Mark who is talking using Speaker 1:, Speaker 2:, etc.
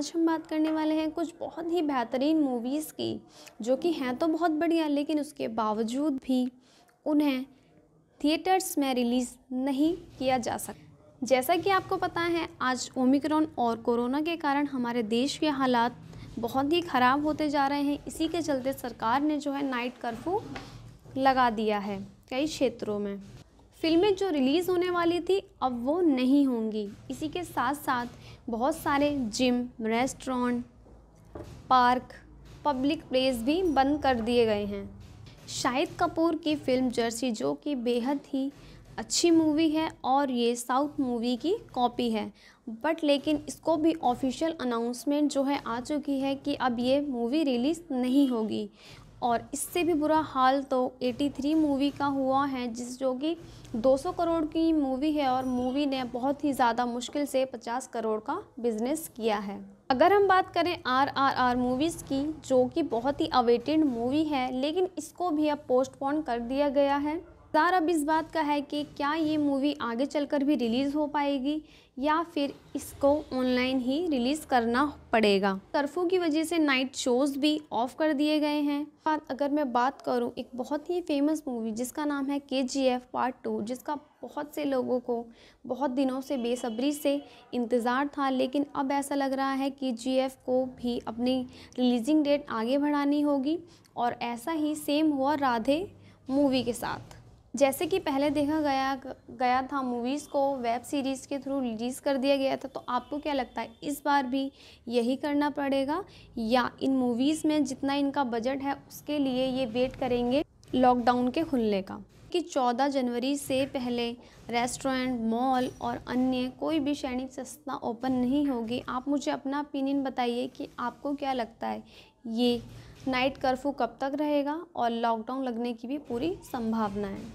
Speaker 1: आज हम बात करने वाले हैं कुछ बहुत ही बेहतरीन मूवीज़ की जो कि हैं तो बहुत बढ़िया लेकिन उसके बावजूद भी उन्हें थिएटर्स में रिलीज़ नहीं किया जा सकता जैसा कि आपको पता है आज ओमिक्रॉन और कोरोना के कारण हमारे देश के हालात बहुत ही ख़राब होते जा रहे हैं इसी के चलते सरकार ने जो है नाइट कर्फ्यू लगा दिया है कई क्षेत्रों में फिल्में जो रिलीज़ होने वाली थी अब वो नहीं होंगी इसी के साथ साथ बहुत सारे gym restaurant park public place भी बंद कर दिए गए हैं शाहिद कपूर की फ़िल्म जर्सी जो कि बेहद ही अच्छी मूवी है और ये साउथ मूवी की कॉपी है बट लेकिन इसको भी ऑफिशियल अनाउंसमेंट जो है आ चुकी है कि अब ये मूवी रिलीज़ नहीं होगी और इससे भी बुरा हाल तो 83 मूवी का हुआ है जिस जो कि 200 करोड़ की मूवी है और मूवी ने बहुत ही ज़्यादा मुश्किल से 50 करोड़ का बिजनेस किया है अगर हम बात करें आर आर आर मूवीज़ की जो कि बहुत ही अवेटेड मूवी है लेकिन इसको भी अब पोस्टपोन कर दिया गया है इंतज़ार अब इस बात का है कि क्या ये मूवी आगे चलकर भी रिलीज़ हो पाएगी या फिर इसको ऑनलाइन ही रिलीज़ करना पड़ेगा कर्फ्यू की वजह से नाइट शोज़ भी ऑफ कर दिए गए हैं बात अगर मैं बात करूं एक बहुत ही फेमस मूवी जिसका नाम है के जी एफ पार्ट टू जिसका बहुत से लोगों को बहुत दिनों से बेसब्री से इंतज़ार था लेकिन अब ऐसा लग रहा है कि जी एफ को भी अपनी रिलीजिंग डेट आगे बढ़ानी होगी और ऐसा ही सेम हुआ राधे मूवी के साथ जैसे कि पहले देखा गया गया था मूवीज़ को वेब सीरीज़ के थ्रू रिलीज़ कर दिया गया था तो आपको क्या लगता है इस बार भी यही करना पड़ेगा या इन मूवीज़ में जितना इनका बजट है उसके लिए ये वेट करेंगे लॉकडाउन के खुलने का कि 14 जनवरी से पहले रेस्टोरेंट मॉल और अन्य कोई भी श्रेणी सस्ता ओपन नहीं होगी आप मुझे अपना ओपिनियन बताइए कि आपको क्या लगता है ये नाइट कर्फ्यू कब तक रहेगा और लॉकडाउन लगने की भी पूरी संभावना है